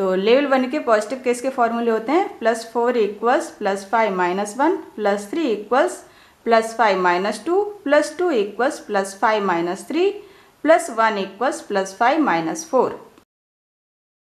तो level one के positive case के फॉर्मूले होते हैं plus four equals plus five minus one plus three equals plus five minus two plus two equals plus five minus three plus one equals plus five minus four